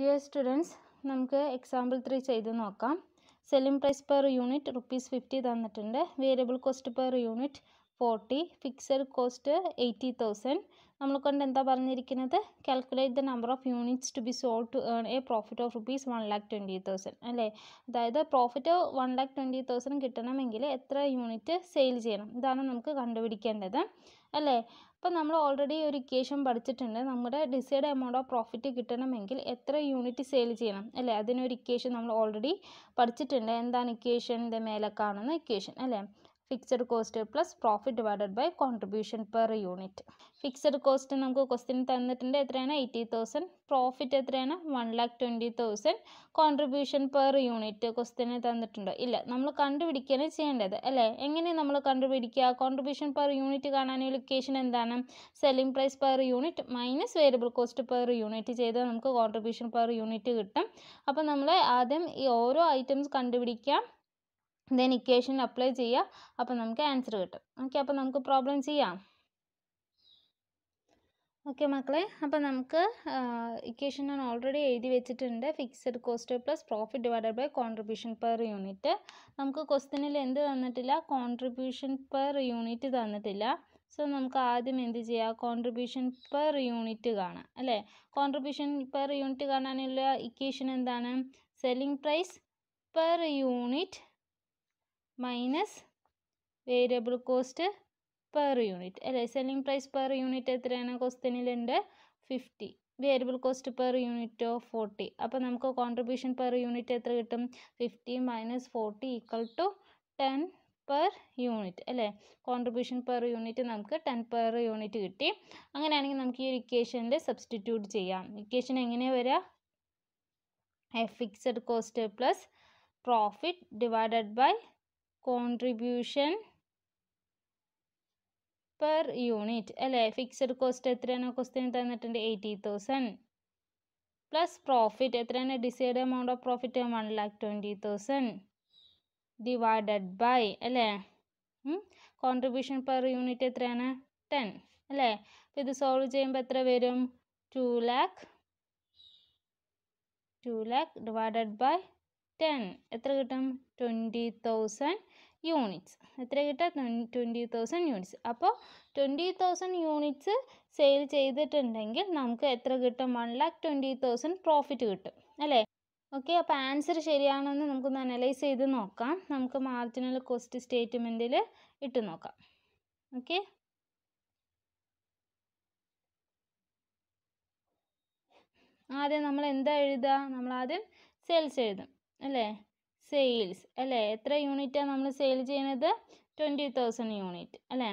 Dear students നമുക്ക് example three ചെയ്ത് നോക്കാം selling price per unit rupees fifty തന്നിട്ടുണ്ട് variable cost per unit forty fixed cost eighty thousand നമ്മൾ കൊണ്ട് എന്താ പറഞ്ഞിരിക്കുന്നത് calculate the number of units to be sold to earn a profit of rupees one lakh twenty thousand അല്ലേ അതായത് profit one lakh twenty thousand കിട്ടണമെങ്കിൽ എത്ര unit sale ചെയ്യണം ഇതാണ് നമുക്ക് കണ്ടുപിടിക്കേണ്ടത് അല്ലേ അപ്പോൾ നമ്മൾ ഓൾറെഡി ഒരു ഇക്വേഷൻ പഠിച്ചിട്ടുണ്ട് നമ്മുടെ ഡിസൈഡ് എമൗണ്ട് ഓഫ് പ്രോഫിറ്റ് കിട്ടണമെങ്കിൽ എത്ര യൂണിറ്റ് സെയിൽ ചെയ്യണം അല്ലേ അതിനൊരു ഇക്വേഷൻ നമ്മൾ ഓൾറെഡി പഠിച്ചിട്ടുണ്ട് എന്താണ് ഇക്വേഷൻ ഇത് മേലെ കാണുന്ന ഇക്വേഷൻ അല്ലേ fixed cost plus profit divided by contribution per unit fixed cost നമുക്ക് ക്വസ്റ്റിന് തന്നിട്ടുണ്ട് എത്രയാണ് എയ്റ്റി തൗസൻഡ് പ്രോഫിറ്റ് എത്രയാണ് one lakh twenty thousand contribution per unit ക്വസ്റ്റിന് തന്നിട്ടുണ്ട് ഇല്ല നമ്മൾ കണ്ടുപിടിക്കുകയാണ് ചെയ്യേണ്ടത് അല്ലേ എങ്ങനെ നമ്മൾ കണ്ടുപിടിക്കുക കോൺട്രിബ്യൂഷൻ പെർ യൂണിറ്റ് കാണാൻ ലൊക്കേഷൻ എന്താണ് selling price per unit minus variable cost per unit ചെയ്താൽ നമുക്ക് കോൺട്രിബ്യൂഷൻ പെർ യൂണിറ്റ് കിട്ടും അപ്പോൾ നമ്മൾ ആദ്യം ഈ ഓരോ ഐറ്റംസ് കണ്ടുപിടിക്കാം ദെൻ ഇക്വേഷൻ അപ്ലൈ ചെയ്യുക അപ്പം നമുക്ക് ആൻസർ കിട്ടും ഓക്കെ അപ്പം നമുക്ക് പ്രോബ്ലം ചെയ്യാം ഓക്കെ മക്കളെ അപ്പം നമുക്ക് ഇക്വേഷൻ ഞാൻ ഓൾറെഡി എഴുതി വെച്ചിട്ടുണ്ട് fixed cost plus profit divided by contribution per unit നമുക്ക് ക്വസ്റ്റിനിൽ എന്ത് തന്നിട്ടില്ല കോൺട്രിബ്യൂഷൻ പെർ യൂണിറ്റ് തന്നിട്ടില്ല സോ നമുക്ക് ആദ്യം എന്ത് ചെയ്യാം കോൺട്രിബ്യൂഷൻ പെർ യൂണിറ്റ് കാണാം അല്ലേ കോൺട്രിബ്യൂഷൻ പെർ യൂണിറ്റ് കാണാനുള്ള ഇക്വേഷൻ എന്താണ് selling price per unit minus variable cost per unit അല്ലേ സെല്ലിംഗ് പ്രൈസ് പെർ യൂണിറ്റ് എത്രയാണ് ക്വസ്റ്റ്യനിലുണ്ട് ഫിഫ്റ്റി വേരിയബിൾ കോസ്റ്റ് പെർ യൂണിറ്റോ ഫോർട്ടി അപ്പോൾ നമുക്ക് കോൺട്രിബ്യൂഷൻ പെർ യൂണിറ്റ് എത്ര കിട്ടും fifty minus forty equal to ten per unit അല്ലേ കോൺട്രിബ്യൂഷൻ പെർ യൂണിറ്റ് നമുക്ക് ടെൻ പെർ യൂണിറ്റ് കിട്ടി അങ്ങനെയാണെങ്കിൽ നമുക്ക് ഈ ഒരു ഇക്വേഷനിൽ സബ്സ്റ്റിറ്റ്യൂട്ട് ചെയ്യാം ഇക്വേഷൻ എങ്ങനെ വരിക എ fixed cost plus profit divided by contribution per unit അല്ലേ ഫിക്സഡ് കോസ്റ്റ് എത്രയാണ് ക്വസ്റ്റ്യൻ തന്നിട്ടുണ്ട് എയ്റ്റി തൗസൻഡ് പ്ലസ് പ്രോഫിറ്റ് എത്രയാണ് decide amount of profit one lakh twenty thousand divided by അല്ലേ കോൺട്രിബ്യൂഷൻ പെർ യൂണിറ്റ് എത്രയാണ് ടെൻ അല്ലേ അപ്പോൾ ഇത് സോൾവ് ചെയ്യുമ്പോൾ എത്ര വരും two lakh two lakh divided by ten എത്ര കിട്ടും ട്വൻറ്റി തൗസൻഡ് യൂണിറ്റ്സ് എത്ര കിട്ടുക ട്വൻറ്റി തൗസൻഡ് യൂണിറ്റ്സ് അപ്പോൾ ട്വൻറ്റി തൗസൻഡ് യൂണിറ്റ്സ് സെയിൽ ചെയ്തിട്ടുണ്ടെങ്കിൽ നമുക്ക് എത്ര കിട്ടും one lakh twenty thousand profit കിട്ടും അല്ലേ ഓക്കെ അപ്പോൾ ആൻസർ ശരിയാണോ എന്ന് നമുക്കൊന്ന് അനലൈസ് ചെയ്ത് നോക്കാം നമുക്ക് മാർജിനൽ കോസ്റ്റ് സ്റ്റേറ്റ്മെൻറ്റിൽ ഇട്ട് നോക്കാം ഓക്കെ ആദ്യം നമ്മൾ എന്താ എഴുതുക നമ്മളാദ്യം സെയിൽസ് എഴുതും അല്ലേ സെയിൽസ് അല്ലേ എത്ര യൂണിറ്റാണ് നമ്മൾ സെയിൽ ചെയ്യുന്നത് ട്വൻറ്റി തൗസൻഡ് യൂണിറ്റ് അല്ലേ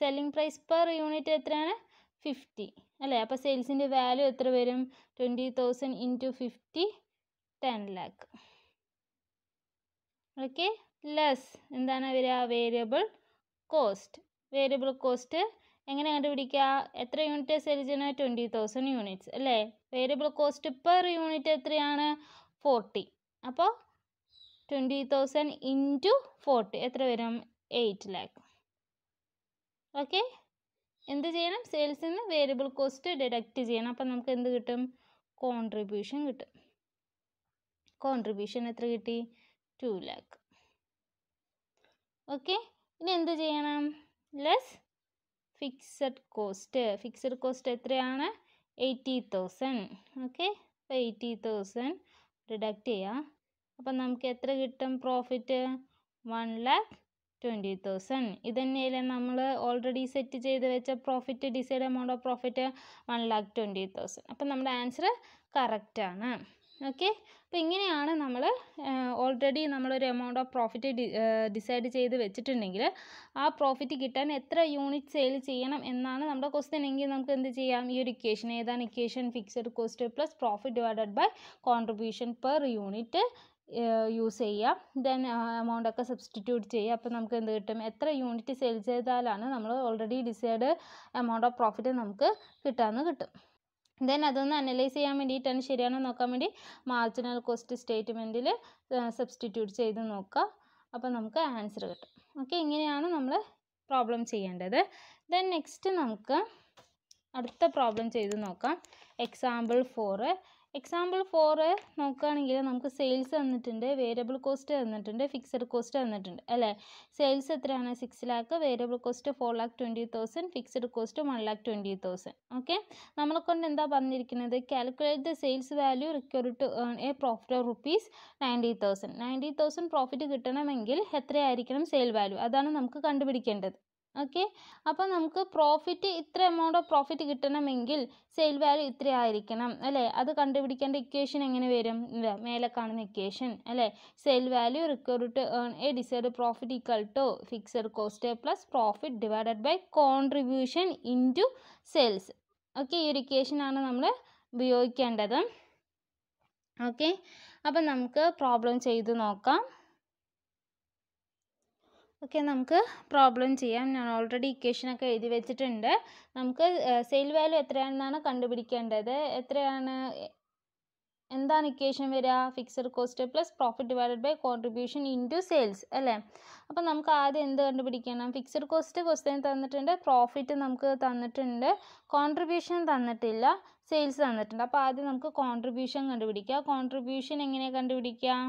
സെല്ലിംഗ് പ്രൈസ് പെർ യൂണിറ്റ് എത്രയാണ് ഫിഫ്റ്റി അല്ലേ അപ്പോൾ സെയിൽസിൻ്റെ വാല്യൂ എത്ര വരും twenty thousand into fifty ten lakh okay less എന്താണ് വരിക വേരിയബിൾ കോസ്റ്റ് വേരിയബിൾ കോസ്റ്റ് എങ്ങനെ കണ്ടുപിടിക്കുക എത്ര യൂണിറ്റ് സെയിൽ ചെയ്യണം ട്വൻറ്റി തൗസൻഡ് യൂണിറ്റ്സ് അല്ലേ വേരിയബിൾ കോസ്റ്റ് പെർ യൂണിറ്റ് എത്രയാണ് ഫോർട്ടി അപ്പോൾ ട്വൻറ്റി തൗസൻഡ് ഇൻറ്റു ഫോർട്ടി എത്ര വരും എയ്റ്റ് ലാക്ക് ഓക്കെ എന്ത് ചെയ്യണം സെയിൽസിൽ നിന്ന് വേരിയബിൾ കോസ്റ്റ് ഡിഡക്റ്റ് ചെയ്യണം അപ്പം നമുക്ക് എന്ത് കിട്ടും കോൺട്രിബ്യൂഷൻ കിട്ടും കോൺട്രിബ്യൂഷൻ എത്ര കിട്ടി ടു ലാക്ക് ഓക്കെ ഇനി എന്ത് ചെയ്യണം less fixed cost fixed cost എത്രയാണ് എയ്റ്റി തൗസൻഡ് ഓക്കെ അപ്പോൾ എയ്റ്റി തൗസൻഡ് ഡിഡക്റ്റ് ചെയ്യാം അപ്പം നമുക്ക് എത്ര കിട്ടും profit one lakh twenty thousand ഇത് തന്നെയല്ലേ നമ്മൾ ഓൾറെഡി സെറ്റ് ചെയ്ത് വെച്ച profit decide amount of profit one lakh twenty thousand അപ്പം നമ്മുടെ ആൻസർ കറക്റ്റാണ് ഓക്കെ അപ്പോൾ ഇങ്ങനെയാണ് നമ്മൾ ഓൾറെഡി നമ്മളൊരു എമൗണ്ട് ഓഫ് പ്രോഫിറ്റ് ഡിസൈഡ് ചെയ്ത് വെച്ചിട്ടുണ്ടെങ്കിൽ ആ പ്രോഫിറ്റ് കിട്ടാൻ എത്ര യൂണിറ്റ് സെയിൽ ചെയ്യണം എന്നാണ് നമ്മുടെ ക്വസ്റ്റ്യൻ എങ്കിൽ നമുക്ക് എന്ത് ചെയ്യാം ഈ ഒരു ഇക്വേഷൻ ഏതാണ് equation fixed cost plus profit divided by contribution per unit use ചെയ്യുക ദെൻ എമൗണ്ടൊക്കെ സബ്സ്റ്റിറ്റ്യൂട്ട് ചെയ്യുക അപ്പോൾ നമുക്ക് എന്ത് കിട്ടും എത്ര യൂണിറ്റ് സെയിൽ ചെയ്താലാണ് നമ്മൾ already decide amount of profit നമുക്ക് കിട്ടാമെന്ന് കിട്ടും ദെൻ അതൊന്ന് അനലൈസ് ചെയ്യാൻ വേണ്ടിയിട്ടാണ് ശരിയാണോ നോക്കാൻ വേണ്ടി മാർജിനൽ കോസ്റ്റ് സ്റ്റേറ്റ്മെൻറ്റിൽ സബ്സ്റ്റിറ്റ്യൂട്ട് ചെയ്ത് നോക്കുക അപ്പോൾ നമുക്ക് ആൻസർ കിട്ടും ഓക്കെ ഇങ്ങനെയാണ് നമ്മൾ പ്രോബ്ലം ചെയ്യേണ്ടത് ദെൻ നെക്സ്റ്റ് നമുക്ക് അടുത്ത പ്രോബ്ലം ചെയ്ത് നോക്കാം എക്സാമ്പിൾ ഫോറ് എക്സാമ്പിൾ 4 നോക്കുകയാണെങ്കിൽ നമുക്ക് സെയിൽസ് തന്നിട്ടുണ്ട് വേരിയബിൾ കോസ്റ്റ് തന്നിട്ടുണ്ട് ഫിക്സഡ് കോസ്റ്റ് തന്നിട്ടുണ്ട് അല്ലേ സെയിൽസ് എത്രയാണ് six lakh variable cost four lakh twenty thousand fixed cost one lakh twenty thousand okay നമ്മളെ കൊണ്ട് എന്താ പറഞ്ഞിരിക്കുന്നത് calculate the sales value required to earn a profit of rupees ninety thousand ninety thousand profit കിട്ടണമെങ്കിൽ എത്രയായിരിക്കണം sale value അതാണ് നമുക്ക് കണ്ടുപിടിക്കേണ്ടത് ഓക്കെ അപ്പോൾ നമുക്ക് പ്രോഫിറ്റ് ഇത്ര എമൗണ്ട് ഓഫ് പ്രോഫിറ്റ് കിട്ടണമെങ്കിൽ സെയിൽ വാല്യൂ ഇത്ര ആയിരിക്കണം അല്ലേ അത് കണ്ടുപിടിക്കേണ്ട ഇക്വേഷൻ എങ്ങനെ വരും മേലെ കാണുന്ന ഇക്വേഷൻ അല്ലേ sale value require to earn a decide profit equal to fixed cost plus profit divided by contribution into sales okay ഈ ഒരു ഇക്വേഷനാണ് നമ്മൾ ഉപയോഗിക്കേണ്ടത് ഓക്കെ അപ്പം നമുക്ക് പ്രോബ്ലം ചെയ്ത് നോക്കാം ഒക്കെ നമുക്ക് പ്രോബ്ലം ചെയ്യാം ഞാൻ ഓൾറെഡി ഇക്വേഷനൊക്കെ എഴുതി വെച്ചിട്ടുണ്ട് നമുക്ക് സെയിൽ വാല്യൂ എത്രയാണെന്നാണ് കണ്ടുപിടിക്കേണ്ടത് എത്രയാണ് എന്താണ് ഇക്വേഷൻ വരിക fixed cost plus profit divided by contribution into sales അല്ലേ അപ്പോൾ നമുക്ക് ആദ്യം എന്ത് കണ്ടുപിടിക്കണം ഫിക്സഡ് കോസ്റ്റ് ക്വസ്റ്റ്യൻ തന്നിട്ടുണ്ട് പ്രോഫിറ്റ് നമുക്ക് തന്നിട്ടുണ്ട് കോൺട്രിബ്യൂഷൻ തന്നിട്ടില്ല സെയിൽസ് തന്നിട്ടുണ്ട് അപ്പോൾ ആദ്യം നമുക്ക് കോൺട്രിബ്യൂഷൻ കണ്ടുപിടിക്കുക കോൺട്രിബ്യൂഷൻ എങ്ങനെ കണ്ടുപിടിക്കാം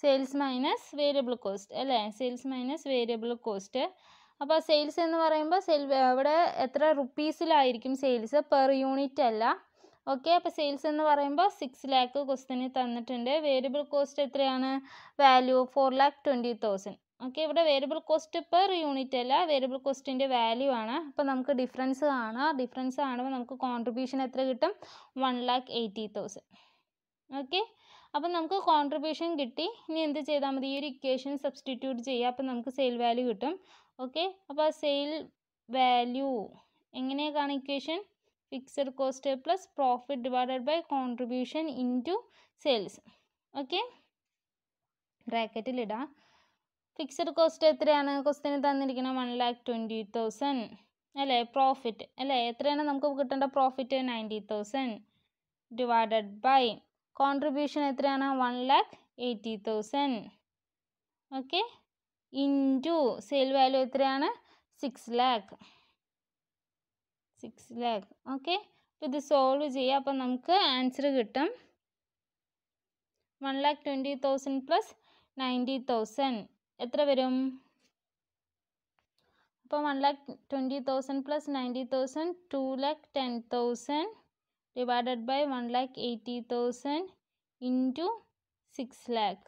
സെയിൽസ് മൈനസ് വേരിയബിൾ കോസ്റ്റ് അല്ലേ സെയിൽസ് മൈനസ് വേരിയബിൾ കോസ്റ്റ് അപ്പോൾ സെയിൽസ് എന്ന് പറയുമ്പോൾ സെൽ അവിടെ എത്ര റുപ്പീസിലായിരിക്കും സെയിൽസ് പെർ യൂണിറ്റ് അല്ല ഓക്കെ അപ്പോൾ സെയിൽസ് എന്ന് പറയുമ്പോൾ സിക്സ് ലാക്ക് ക്വസ്റ്റിന് തന്നിട്ടുണ്ട് വേരിയബിൾ കോസ്റ്റ് എത്രയാണ് value four lakh twenty thousand okay ഇവിടെ വേരിയബിൾ കോസ്റ്റ് പെർ യൂണിറ്റ് അല്ല വേരിയബിൾ കോസ്റ്റിൻ്റെ വാല്യൂ ആണ് അപ്പോൾ നമുക്ക് ഡിഫറൻസ് കാണാം ഡിഫറൻസ് കാണുമ്പോൾ നമുക്ക് കോൺട്രിബ്യൂഷൻ എത്ര കിട്ടും one lakh eighty thousand okay അപ്പം നമുക്ക് കോൺട്രിബ്യൂഷൻ കിട്ടി ഇനി എന്ത് ചെയ്താൽ മതി ഈ ഒരു ഇക്വേഷൻ സബ്സ്റ്റിറ്റ്യൂട്ട് ചെയ്യുക അപ്പം നമുക്ക് സെയിൽ വാല്യൂ കിട്ടും ഓക്കെ അപ്പോൾ സെയിൽ വാല്യൂ എങ്ങനെയൊക്കെയാണ് equation fixed cost plus profit divided by contribution into sales okay ബ്രാക്കറ്റിലിടാം ഫിക്സഡ് കോസ്റ്റ് എത്രയാണ് ക്വസ്റ്റിന് തന്നിരിക്കുന്നത് വൺ ലാക്ക് ട്വൻറ്റി തൗസൻഡ് അല്ലേ പ്രോഫിറ്റ് അല്ലേ എത്രയാണ് നമുക്ക് കിട്ടേണ്ട profit ninety thousand divided by contribution എത്രയാണ് one lakh eighty thousand okay into sale value എത്രയാണ് six lakh six lakh okay അപ്പോൾ ഇത് സോൾവ് ചെയ്യുക അപ്പം നമുക്ക് ആൻസർ കിട്ടും one lakh twenty thousand plus ninety thousand എത്ര വരും അപ്പോൾ one lakh twenty thousand plus ninety thousand two lakh ten thousand divided by 1 lakh 80,000 into 6 lakh.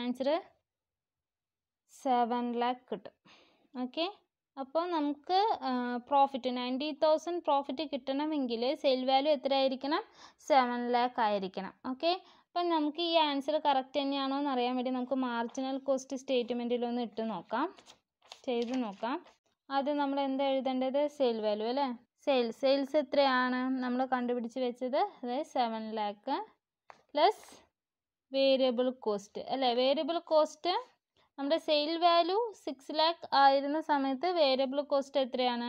Answer 7 lakh കിട്ടും അപ്പോൾ നമുക്ക് പ്രോഫിറ്റ് നയൻറ്റി തൗസൻഡ് പ്രോഫിറ്റ് കിട്ടണമെങ്കിൽ സെയിൽ വാല്യൂ എത്രയായിരിക്കണം സെവൻ ലാക്ക് ആയിരിക്കണം ഓക്കെ അപ്പം നമുക്ക് ഈ ആൻസർ കറക്റ്റ് തന്നെയാണോ എന്ന് അറിയാൻ വേണ്ടി നമുക്ക് മാർജിനൽ കോസ്റ്റ് സ്റ്റേറ്റ്മെൻറ്റിലൊന്ന് ഇട്ട് നോക്കാം ചെയ്ത് നോക്കാം ആദ്യം നമ്മൾ എന്താ എഴുതേണ്ടത് സെയിൽ വാല്യൂ അല്ലേ സെയിൽസ് സെയിൽസ് എത്രയാണ് നമ്മൾ കണ്ടുപിടിച്ച് വെച്ചത് അതായത് seven lakh plus variable cost അല്ലേ വേരിയബിൾ കോസ്റ്റ് നമ്മുടെ സെയിൽ വാല്യൂ സിക്സ് ലാക്ക് ആയിരുന്ന സമയത്ത് വേരിയബിൾ കോസ്റ്റ് എത്രയാണ്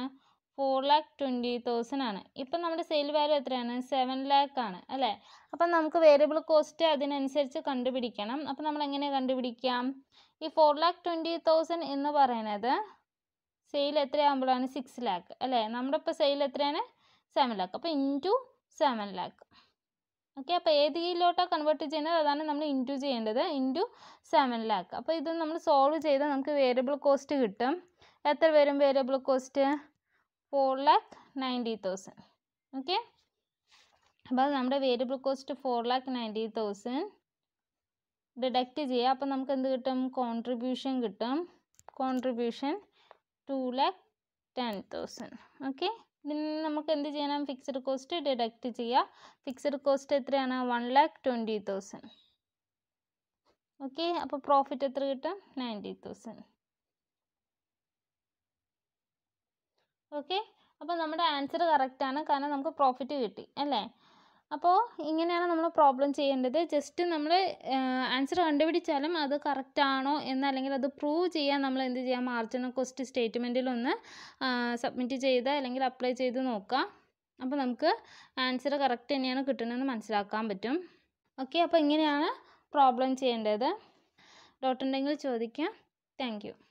ഫോർ ലാക്ക് ട്വൻറ്റി തൗസൻഡ് ആണ് ഇപ്പം നമ്മുടെ സെയിൽ വാല്യൂ എത്രയാണ് സെവൻ ലാക്ക് ആണ് അല്ലേ അപ്പം നമുക്ക് വേരിയബിൾ കോസ്റ്റ് അതിനനുസരിച്ച് കണ്ടുപിടിക്കണം അപ്പം നമ്മൾ എങ്ങനെ കണ്ടുപിടിക്കാം ഈ ഫോർ ലാക്ക് ട്വൻറ്റി തൗസൻഡ് എന്ന് പറയുന്നത് സെയിൽ എത്രയാകുമ്പോഴാണ് സിക്സ് ലാക്ക് അല്ലേ നമ്മുടെ ഇപ്പോൾ സെയിൽ എത്രയാണ് സെവൻ ലാക്ക് അപ്പോൾ ഇൻറ്റു സെവൻ ലാക്ക് ഓക്കെ അപ്പോൾ ഏതിലോട്ടാണ് കൺവേർട്ട് ചെയ്യുന്നത് അതാണ് നമ്മൾ ഇൻറ്റു ചെയ്യേണ്ടത് ഇൻറ്റു സെവൻ ലാക്ക് അപ്പോൾ ഇത് നമ്മൾ സോൾവ് ചെയ്താൽ നമുക്ക് വേരിയബിൾ കോസ്റ്റ് കിട്ടും എത്ര വരും variable cost four lakh ninety thousand okay അപ്പോൾ നമ്മുടെ variable cost four lakh ninety thousand deduct ചെയ്യുക അപ്പോൾ നമുക്ക് എന്ത് കിട്ടും കോൺട്രിബ്യൂഷൻ കിട്ടും contribution two lakh ten thousand okay ഇതിന് നമുക്ക് എന്ത് ചെയ്യണം ഫിക്സഡ് കോസ്റ്റ് ഡിഡക്റ്റ് ചെയ്യാം ഫിക്സഡ് കോസ്റ്റ് എത്രയാണ് one lakh twenty thousand okay അപ്പോൾ പ്രോഫിറ്റ് എത്ര കിട്ടും നയൻറ്റി തൗസൻഡ് ഓക്കെ അപ്പോൾ നമ്മുടെ ആൻസർ കറക്റ്റാണ് കാരണം നമുക്ക് പ്രോഫിറ്റ് കിട്ടി അല്ലേ അപ്പോൾ ഇങ്ങനെയാണ് നമ്മൾ പ്രോബ്ലം ചെയ്യേണ്ടത് ജസ്റ്റ് നമ്മൾ ആൻസർ കണ്ടുപിടിച്ചാലും അത് കറക്റ്റാണോ എന്നല്ലെങ്കിൽ അത് പ്രൂവ് ചെയ്യാൻ നമ്മൾ എന്ത് ചെയ്യാം മാർജിനൽ കോസ്റ്റ് സ്റ്റേറ്റ്മെൻറ്റിലൊന്ന് സബ്മിറ്റ് ചെയ്ത് അല്ലെങ്കിൽ അപ്ലൈ ചെയ്ത് നോക്കാം അപ്പോൾ നമുക്ക് ആൻസർ കറക്റ്റ് തന്നെയാണ് കിട്ടുന്നതെന്ന് മനസ്സിലാക്കാൻ പറ്റും ഓക്കെ അപ്പോൾ ഇങ്ങനെയാണ് പ്രോബ്ലം ചെയ്യേണ്ടത് ഡോട്ടുണ്ടെങ്കിൽ ഉണ്ടെങ്കിൽ ചോദിക്കാം താങ്ക്